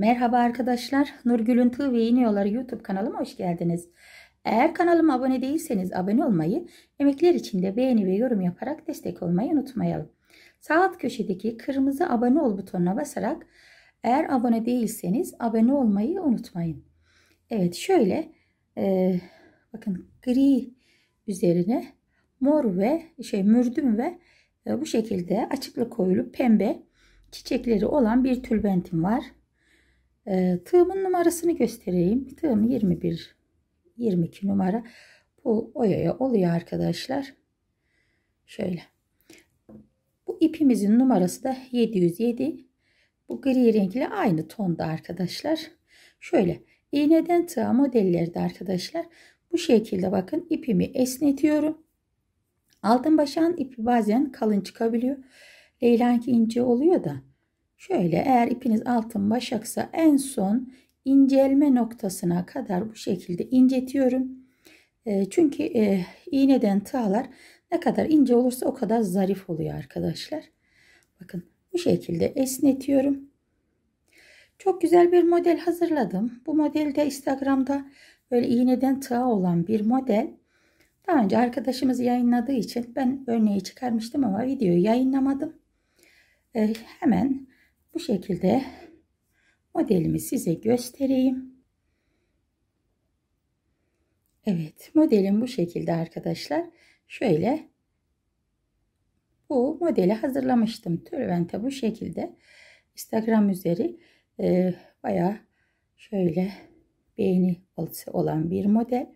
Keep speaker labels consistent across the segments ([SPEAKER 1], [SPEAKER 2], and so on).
[SPEAKER 1] Merhaba arkadaşlar. Nurgül'ün Tığ ve İğne Yolları YouTube kanalıma hoş geldiniz. Eğer kanalıma abone değilseniz abone olmayı, emekler için de beğeni ve yorum yaparak destek olmayı unutmayalım. Sağ alt köşedeki kırmızı abone ol butonuna basarak eğer abone değilseniz abone olmayı unutmayın. Evet şöyle e, bakın gri üzerine mor ve şey mürdüm ve e, bu şekilde açıklı koyulu pembe çiçekleri olan bir tülbentim var. Ee, tığımın numarasını göstereyim. Tığım 21 22 numara. Bu oyaya oluyor arkadaşlar. Şöyle. Bu ipimizin numarası da 707. Bu gri renkli aynı tonda arkadaşlar. Şöyle İğneden tığa modellerde arkadaşlar. Bu şekilde bakın ipimi esnetiyorum. Altın başağın ipi bazen kalın çıkabiliyor. Leylanki ince oluyor da Şöyle eğer ipiniz altın başaksa en son incelme noktasına kadar bu şekilde incetiyorum. E, çünkü e, iğneden tığlar ne kadar ince olursa o kadar zarif oluyor arkadaşlar. Bakın bu şekilde esnetiyorum. Çok güzel bir model hazırladım. Bu modelde Instagram'da böyle iğneden tığa olan bir model. Daha önce arkadaşımız yayınladığı için ben örneği çıkarmıştım ama videoyu yayınlamadım. E, hemen bu şekilde modelimi size göstereyim. Evet modelim bu şekilde arkadaşlar. Şöyle bu modeli hazırlamıştım. Tülvente bu şekilde. Instagram üzeri e, bayağı şöyle beğeni olan bir model.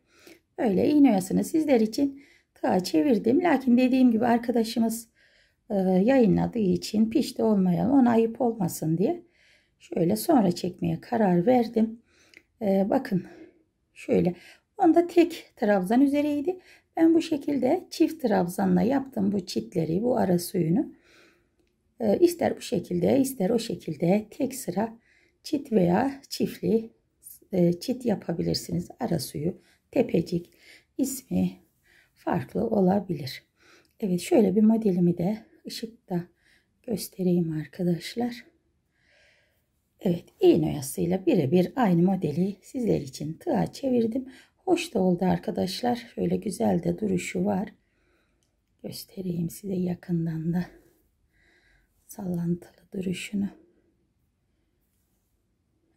[SPEAKER 1] Böyle iğne oyasını sizler için tığa çevirdim. Lakin dediğim gibi arkadaşımız ee, yayınladığı için pişti de olmayalım ona ayıp olmasın diye şöyle sonra çekmeye karar verdim. Ee, bakın şöyle onda tek trabzan üzereydi. Ben bu şekilde çift trabzanla yaptım bu çitleri bu ara suyunu. Ee, ister bu şekilde ister o şekilde tek sıra çit veya çiftli e, çit yapabilirsiniz. Ara suyu, tepecik ismi farklı olabilir. Evet şöyle bir modelimi de Işık da göstereyim arkadaşlar. Evet iğne oyasıyla birebir aynı modeli sizler için tığa çevirdim. Hoş da oldu arkadaşlar. Şöyle güzel de duruşu var. Göstereyim size yakından da sallantılı duruşunu.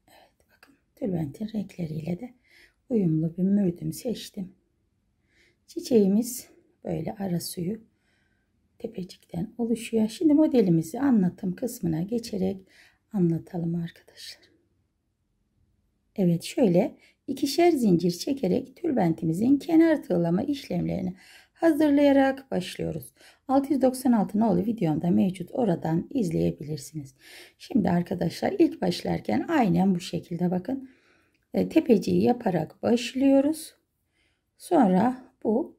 [SPEAKER 1] Evet bakın tülbentin renkleriyle de uyumlu bir mürdüm seçtim. Çiçeğimiz böyle ara suyu tepecikten oluşuyor. Şimdi modelimizi anlatım kısmına geçerek anlatalım arkadaşlar. Evet şöyle ikişer zincir çekerek tülbentimizin kenar tığlama işlemlerini hazırlayarak başlıyoruz. 696 nolu videomda mevcut oradan izleyebilirsiniz. Şimdi arkadaşlar ilk başlarken aynen bu şekilde bakın. E, tepeciyi yaparak başlıyoruz. Sonra bu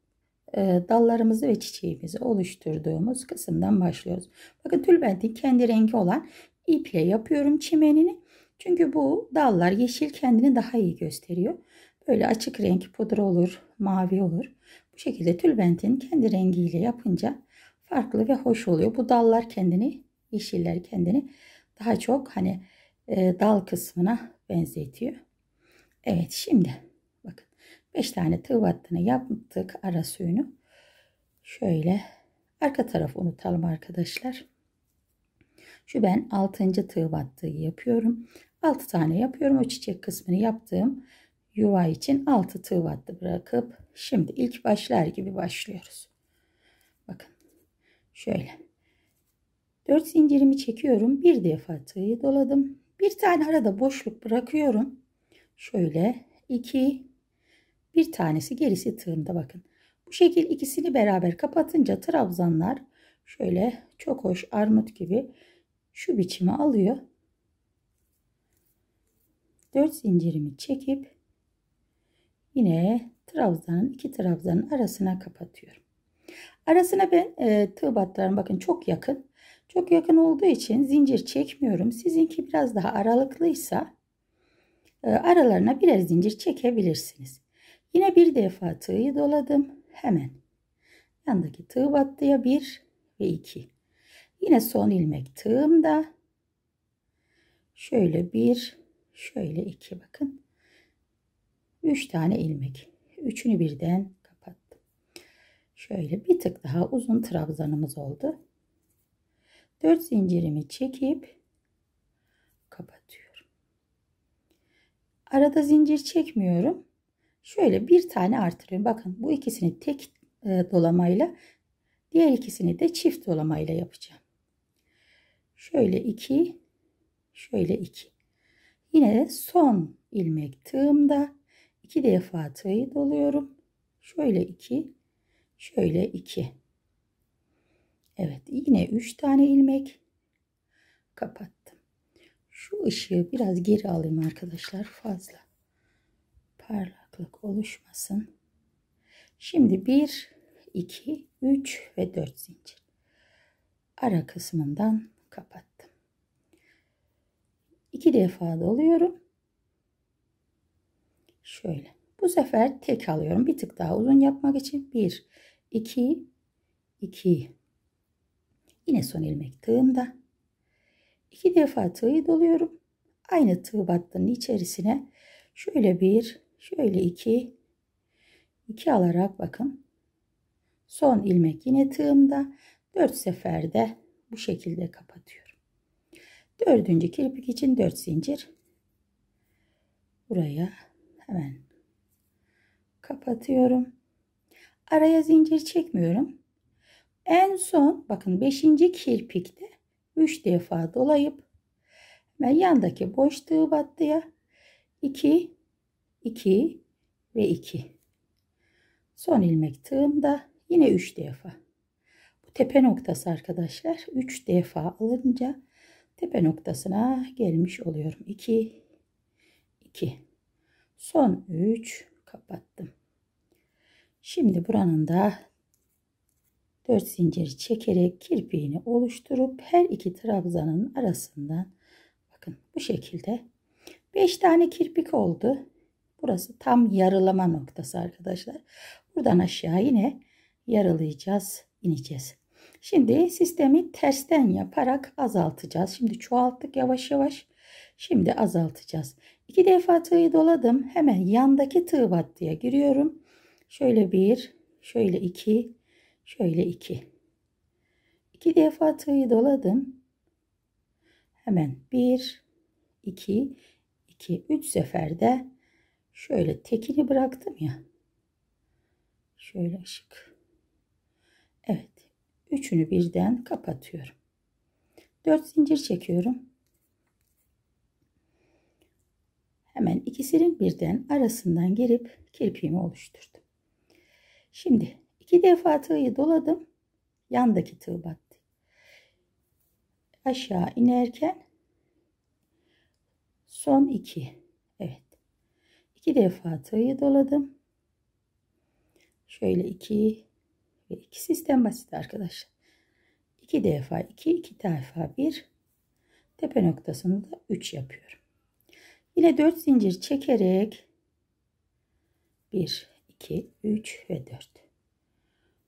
[SPEAKER 1] e, dallarımızı ve çiçeğimizi oluşturduğumuz kısımdan başlıyoruz. Bakın tülbentin kendi rengi olan iple yapıyorum çimenini. Çünkü bu dallar yeşil kendini daha iyi gösteriyor. Böyle açık renk pudra olur, mavi olur. Bu şekilde tülbentin kendi rengiyle yapınca farklı ve hoş oluyor. Bu dallar kendini, yeşiller kendini daha çok hani e, dal kısmına benzetiyor. Evet şimdi 5 tane tığ battını yaptık ara suyunu. Şöyle arka tarafı unutalım arkadaşlar. Şu ben 6. tığ battığı yapıyorum. 6 tane yapıyorum. O çiçek kısmını yaptığım yuva için 6 tığ battı bırakıp şimdi ilk başlar gibi başlıyoruz. Bakın şöyle 4 zincirimi çekiyorum. Bir defa tığı doladım. Bir tane arada boşluk bırakıyorum. Şöyle 2 bir tanesi gerisi tığında bakın. Bu şekil ikisini beraber kapatınca trabzanlar şöyle çok hoş armut gibi şu biçimi alıyor. 4 zincirimi çekip yine trabzanın iki trabzanın arasına kapatıyorum. Arasına ben e, tığ batlarım bakın çok yakın. Çok yakın olduğu için zincir çekmiyorum. Sizinki biraz daha aralıklıysa e, aralarına birer zincir çekebilirsiniz. Yine bir defa tığı doladım. Hemen yandaki tığ battıya 1 ve 2. Yine son ilmek tığımda şöyle 1, şöyle 2 bakın. 3 tane ilmek. Üçünü birden kapattım. Şöyle bir tık daha uzun trabzanımız oldu. 4 zincirimi çekip kapatıyorum. Arada zincir çekmiyorum. Şöyle bir tane artırıyorum. Bakın bu ikisini tek e, dolamayla diğer ikisini de çift dolamayla yapacağım. Şöyle 2 şöyle 2. Yine son ilmek tığımda 2 defa tığı doluyorum. Şöyle 2 şöyle 2. Evet yine 3 tane ilmek kapattım. Şu ışığı biraz geri alayım arkadaşlar fazla parla sıkışıklık oluşmasın. Şimdi 1, 2, 3 ve 4 zincir. Ara kısmından kapattım. 2 defa doluyorum. Şöyle. Bu sefer tek alıyorum. Bir tık daha uzun yapmak için. 1, 2, 2. Yine son ilmek tığımda. 2 defa tığı doluyorum. Aynı tığ battının içerisine şöyle bir şöyle 2 2 alarak bakın son ilmek yine tığımda 4 seferde bu şekilde kapatıyorum. Dördüncü kirpik için 4 zincir buraya hemen kapatıyorum. Araya zincir çekmiyorum. En son bakın 5. kirpikte 3 defa dolayıp hemen yandaki boş tığ battıya 2 2 ve 2. Son ilmek tığımda yine 3 defa. Bu tepe noktası arkadaşlar 3 defa alınca tepe noktasına gelmiş oluyorum. 2 2. Son 3 kapattım. Şimdi buranın da 4 zinciri çekerek kirpiğini oluşturup her iki trabzanın arasından bakın bu şekilde 5 tane kirpik oldu. Burası tam yarılama noktası arkadaşlar. Buradan aşağı yine yarılayacağız, ineceğiz. Şimdi sistemi tersten yaparak azaltacağız. Şimdi çoğalttık yavaş yavaş. Şimdi azaltacağız. İki defa tığı doladım. Hemen yandaki tığ battıya giriyorum. Şöyle bir, şöyle iki, şöyle iki. İki defa tığı doladım. Hemen bir, iki, iki, üç seferde Şöyle tekini bıraktım ya. Şöyle ışık. Evet. Üçünü birden kapatıyorum. Dört zincir çekiyorum. Hemen ikisinin birden arasından girip kirpiğimi oluşturdum. Şimdi iki defa tığı doladım. Yandaki tığ battı. Aşağı inerken son iki. Evet iki defa tığı doladım. Şöyle iki ve iki sistem basit arkadaşlar. İki defa iki, iki defa bir. Tepe noktasını da üç yapıyorum. Yine dört zincir çekerek bir, iki, üç ve dört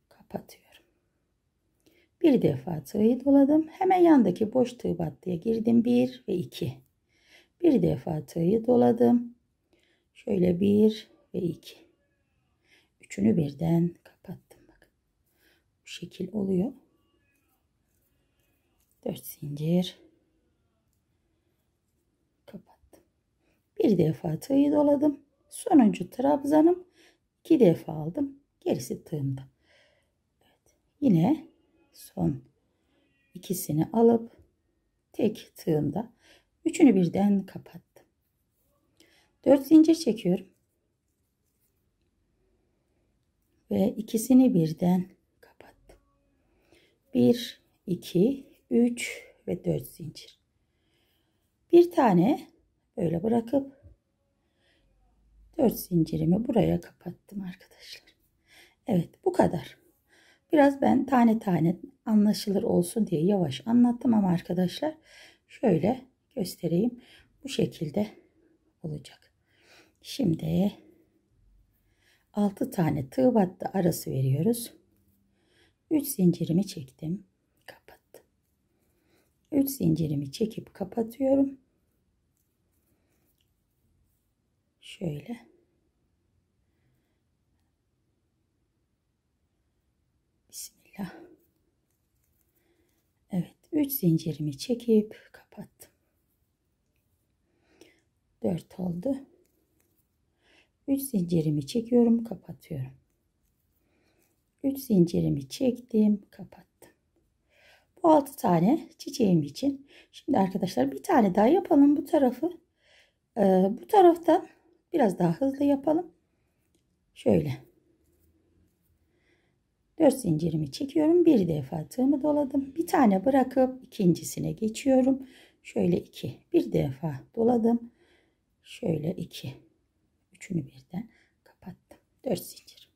[SPEAKER 1] kapatıyorum. Bir defa tığı doladım. Hemen yandaki boş tığ battıya girdim. bir ve iki. Bir defa tığı doladım. Şöyle bir ve iki. Üçünü birden kapattım. Bakın. Bu şekil oluyor. Dört zincir. Kapattım. Bir defa tığı doladım. Sonuncu trabzanım. iki defa aldım. Gerisi tığımda. Evet. Yine son ikisini alıp tek tığımda üçünü birden kapattım. 4 zincir çekiyorum. Ve ikisini birden kapattım. 1, 2, 3 ve 4 zincir. Bir tane böyle bırakıp 4 zincirimi buraya kapattım arkadaşlar. Evet bu kadar. Biraz ben tane tane anlaşılır olsun diye yavaş anlattım ama arkadaşlar şöyle göstereyim. Bu şekilde olacak. Şimdi 6 tane tığ battı arası veriyoruz. 3 zincirimi çektim. Kapattım. 3 zincirimi çekip kapatıyorum. Şöyle. Bismillah. Evet. 3 zincirimi çekip kapattım. 4 oldu. 3 zincirimi çekiyorum kapatıyorum 3 zincirimi çektim kapattım bu 6 tane çiçeğim için şimdi arkadaşlar bir tane daha yapalım bu tarafı ee, bu taraftan biraz daha hızlı yapalım şöyle 4 zincirimi çekiyorum. Bir defa tığımı doladım. Bir tane bırakıp ikincisine geçiyorum. Şöyle 2. Bir defa doladım. Şöyle 2 üçünü birden kapattım. 4 zincir.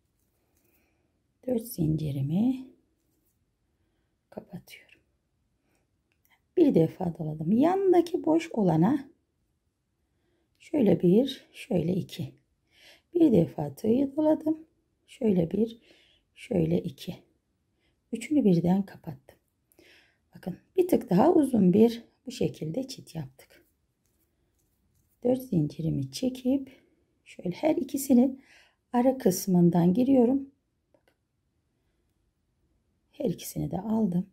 [SPEAKER 1] 4 zincirimi kapatıyorum. Bir defa doladım. Yandaki boş olana şöyle bir, şöyle iki. Bir defa tığı doladım. Şöyle bir, şöyle iki. Üçünü birden kapattım. Bakın bir tık daha uzun bir bu şekilde çit yaptık. 4 zincirimi çekip Şöyle her ikisini ara kısmından giriyorum. Her ikisini de aldım.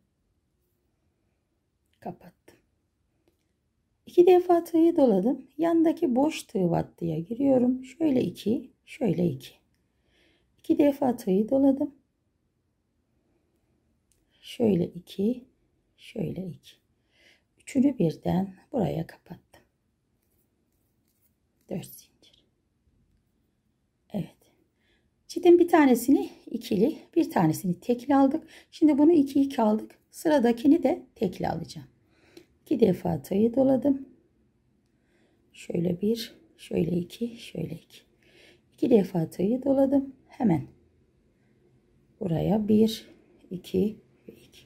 [SPEAKER 1] Kapattım. İki defa tığı doladım. Yandaki boş tığ vattıya giriyorum. Şöyle iki, şöyle iki. İki defa tığı doladım. Şöyle iki, şöyle iki. Üçünü birden buraya kapattım. Dört Çitin bir tanesini ikili, bir tanesini tekli aldık. Şimdi bunu iki iki aldık. Sıradakini de tekli alacağım. İki defa tayı doladım. Şöyle bir, şöyle iki, şöyle iki. İki defa tayı doladım. Hemen buraya bir, iki ve iki.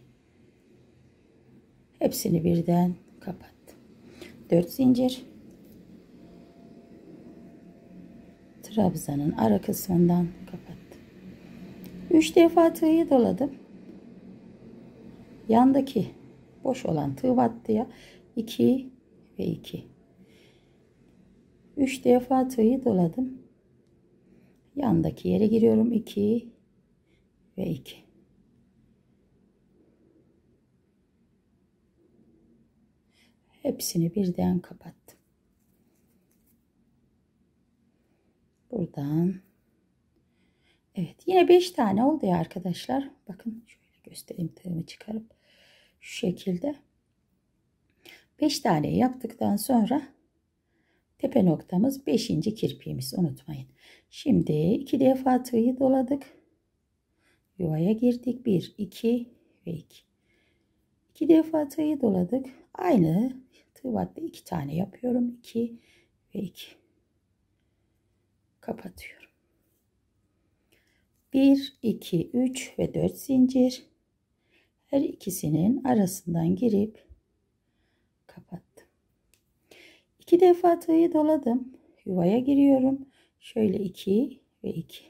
[SPEAKER 1] Hepsini birden kapattım. Dört zincir. trabzanın ara kısmından kapattım. 3 defa tığı doladım. Yandaki boş olan tığ battıya 2 ve 2. 3 defa tığı doladım. Yandaki yere giriyorum 2 ve 2. Hepsini birden kapattım. Buradan. Evet yine 5 tane oldu ya arkadaşlar. Bakın şöyle göstereyim tığımı çıkarıp. Şu şekilde. 5 tane yaptıktan sonra tepe noktamız 5. kirpiğimiz unutmayın. Şimdi 2 defa tığı doladık. Yuvaya girdik. 1, 2 ve 2. 2 defa tığı doladık. Aynı tığ battı 2 tane yapıyorum. 2 ve 2 kapatıyorum. 1, 2, 3 ve 4 zincir. Her ikisinin arasından girip kapattım. İki defa tığı doladım. Yuvaya giriyorum. Şöyle 2 ve 2.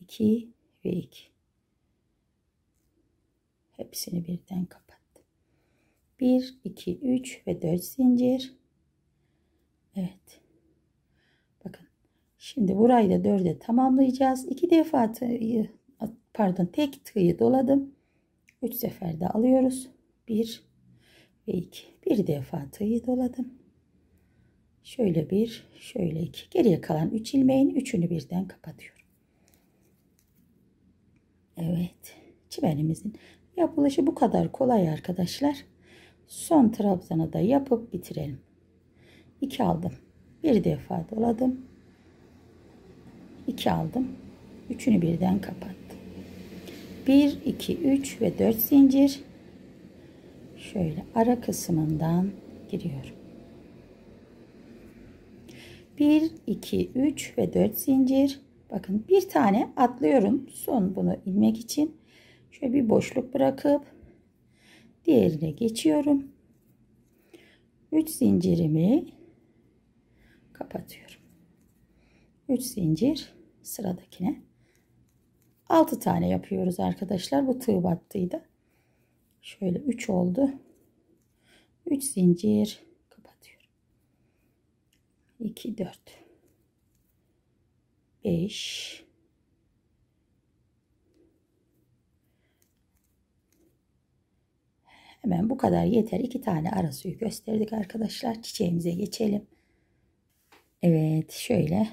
[SPEAKER 1] 2 ve 2. Hepsini birden kapattım. 1, 2, 3 ve 4 zincir. Evet. Bakın. Şimdi burayı da dörde tamamlayacağız. İki defa tığ, pardon tek tığı doladım. Üç seferde alıyoruz. Bir ve iki. Bir defa tığı doladım. Şöyle bir, şöyle iki. Geriye kalan üç ilmeğin üçünü birden kapatıyorum. Evet. Çimenimizin yapılışı bu kadar kolay arkadaşlar. Son trabzanı da yapıp bitirelim. 2 aldım. Bir defa doladım. 2 aldım. Üçünü birden kapattım. 1, 2, 3 ve 4 zincir. Şöyle ara kısmından giriyorum. 1, 2, 3 ve 4 zincir. Bakın bir tane atlıyorum. Son bunu ilmek için. Şöyle bir boşluk bırakıp diğerine geçiyorum. 3 zincirimi kapatıyorum. 3 zincir sıradakine. 6 tane yapıyoruz arkadaşlar. Bu tığ battıydı. Şöyle 3 oldu. 3 zincir kapatıyorum. 2 4 5 Hemen bu kadar yeter. 2 tane arasıyı gösterdik arkadaşlar. Çiçeğimize geçelim. Evet şöyle.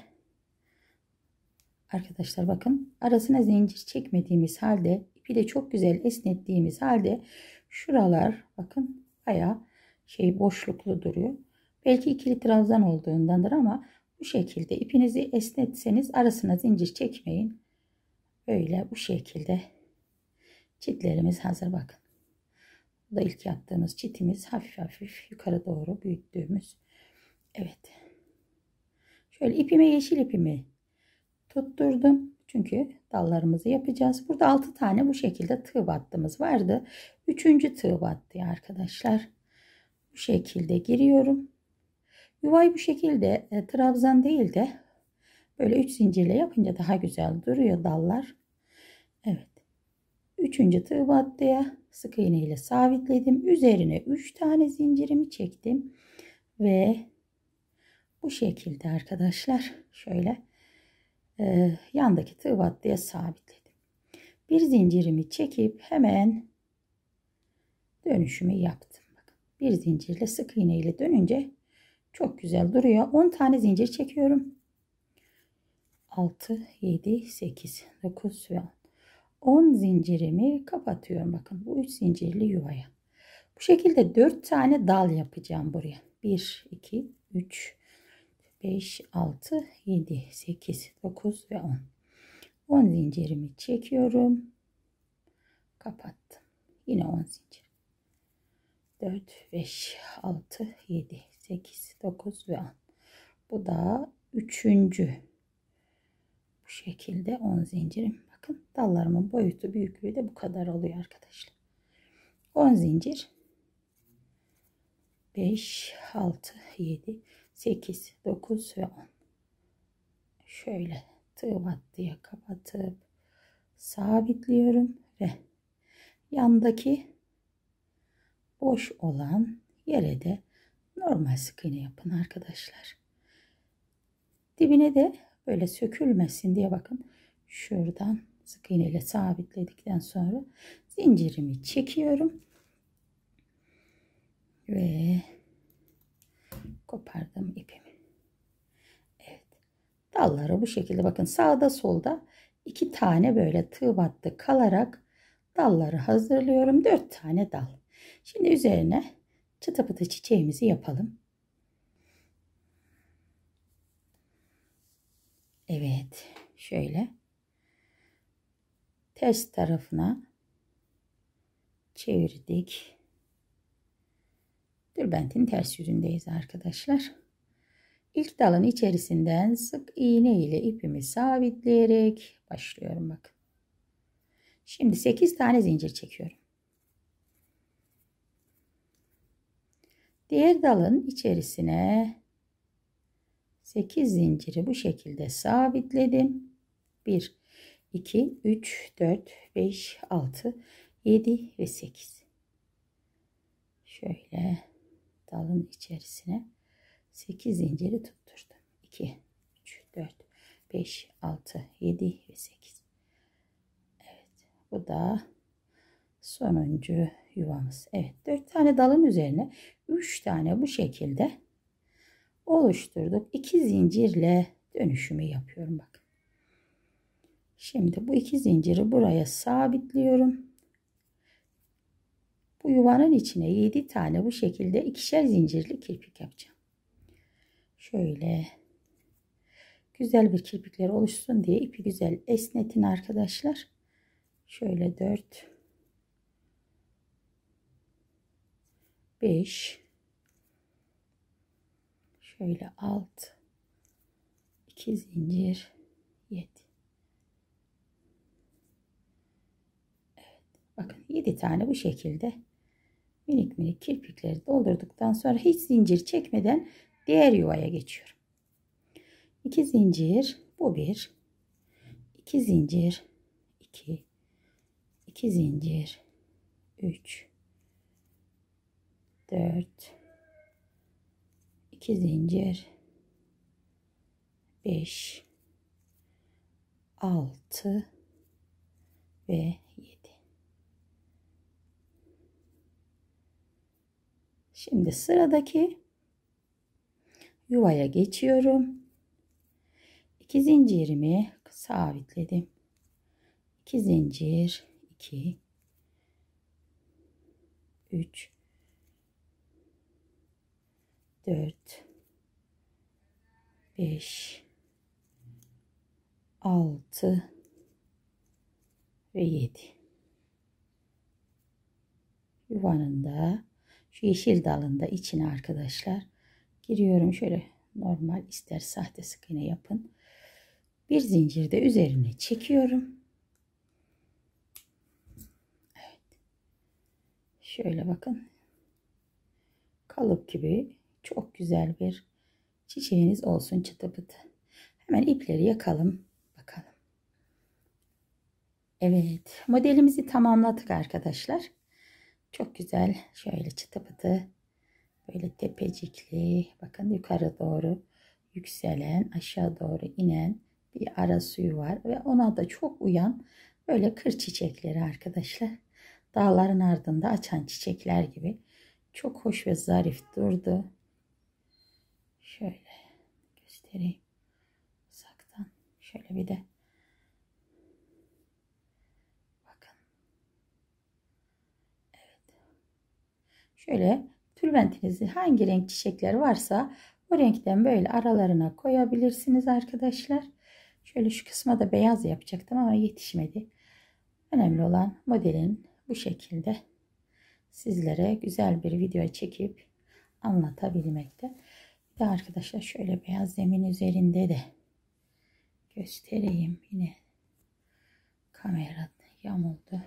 [SPEAKER 1] Arkadaşlar bakın arasına zincir çekmediğimiz halde ipi de çok güzel esnettiğimiz halde şuralar bakın baya şey boşluklu duruyor. Belki ikili trabzan olduğundandır ama bu şekilde ipinizi esnetseniz arasına zincir çekmeyin. Böyle bu şekilde çitlerimiz hazır bakın. Bu da ilk yaptığımız çitimiz hafif hafif yukarı doğru büyüttüğümüz. Evet. Şöyle ipime yeşil ipimi tutturdum. Çünkü dallarımızı yapacağız. Burada 6 tane bu şekilde tığ battımız vardı. 3. tığ battı arkadaşlar. Bu şekilde giriyorum. Yuvayı bu şekilde e, trabzan değil de böyle 3 zincirle yapınca daha güzel duruyor dallar. Evet. 3. tığ battıya sık iğne ile sabitledim. Üzerine 3 tane zincirimi çektim ve bu şekilde arkadaşlar şöyle e, yandaki tığ battıya sabitledim. Bir zincirimi çekip hemen dönüşümü yaptım. Bakın bir zincirle sık iğne ile dönünce çok güzel duruyor. 10 tane zincir çekiyorum. 6, 7, 8, 9 ve 10 zincirimi kapatıyorum. Bakın bu 3 zincirli yuvaya. Bu şekilde 4 tane dal yapacağım buraya. 1, 2, 3, 5, 6, 7, 8, 9 ve 10. 10 zincirimi çekiyorum. Kapattım. Yine 10 zincir. 4, 5, 6, 7, 8, 9 ve 10. Bu da üçüncü. Bu şekilde 10 zincirim. Bakın dallarımın boyutu büyüklüğü de bu kadar oluyor arkadaşlar. 10 zincir. 5, 6, 7, 8. 8, 9 ve 10. Şöyle tığ battıya kapatıp sabitliyorum ve yandaki boş olan yere de normal sık iğne yapın arkadaşlar. Dibine de böyle sökülmesin diye bakın şuradan sık iğne ile sabitledikten sonra zincirimi çekiyorum ve kopardım ipimi. Evet. Dalları bu şekilde bakın sağda solda iki tane böyle tığ battı kalarak dalları hazırlıyorum. Dört tane dal. Şimdi üzerine çıtı pıtı çiçeğimizi yapalım. Evet. Şöyle. Ters tarafına çevirdik. Dülbentin ters yüzündeyiz arkadaşlar. İlk dalın içerisinden sık iğne ile ipimi sabitleyerek başlıyorum bak. Şimdi 8 tane zincir çekiyorum. Diğer dalın içerisine 8 zinciri bu şekilde sabitledim. 1 2 3 4 5 6 7 ve 8. Şöyle dalın içerisine 8 zinciri tutturdum. 2, 3, 4, 5, 6, 7 ve 8. Evet bu da sonuncu yuvamız. Evet 4 tane dalın üzerine 3 tane bu şekilde oluşturduk. 2 zincirle dönüşümü yapıyorum Bak. Şimdi bu iki zinciri buraya sabitliyorum. Bu yuvanın içine 7 tane bu şekilde ikişer zincirli kirpik yapacağım. Şöyle güzel bir kirpikler oluşsun diye ipi güzel esnetin arkadaşlar. Şöyle 4 5 şöyle 6 2 zincir 7 Evet bakın 7 tane bu şekilde minik minik kirpikleri doldurduktan sonra hiç zincir çekmeden diğer yuvaya geçiyorum. 2 zincir bu bir 2 zincir 2 2 zincir 3 4 2 zincir 5 6 ve Şimdi sıradaki yuvaya geçiyorum. 2 zincirimi sabitledim. 2 zincir 2 3 4 5 6 ve 7 yuvanın da şu yeşil dalında içine arkadaşlar giriyorum. Şöyle normal ister sahte sık iğne yapın. Bir zincirde üzerine çekiyorum. Evet. Şöyle bakın. Kalıp gibi çok güzel bir çiçeğiniz olsun çıtı pıtı. Hemen ipleri yakalım. Bakalım. Evet. Modelimizi tamamladık arkadaşlar. Çok güzel şöyle çıtı pıtı böyle tepecikli bakın yukarı doğru yükselen aşağı doğru inen bir ara suyu var ve ona da çok uyan böyle kır çiçekleri arkadaşlar. Dağların ardında açan çiçekler gibi çok hoş ve zarif durdu. Şöyle göstereyim uzaktan şöyle bir de Şöyle tülbentinizi hangi renk çiçekler varsa o renkten böyle aralarına koyabilirsiniz arkadaşlar. Şöyle şu kısma da beyaz yapacaktım ama yetişmedi. Önemli olan modelin bu şekilde sizlere güzel bir video çekip anlatabilmekte. Bir de arkadaşlar şöyle beyaz zemin üzerinde de göstereyim. Yine kamera yamuldu.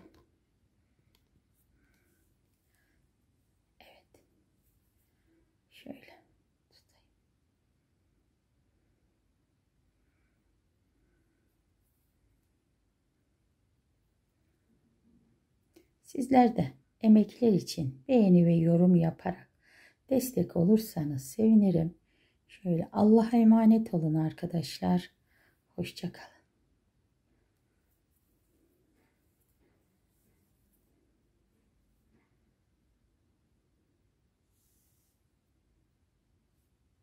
[SPEAKER 1] Sizler de emekler için beğeni ve yorum yaparak destek olursanız sevinirim. Şöyle Allah'a emanet olun arkadaşlar. Hoşçakalın.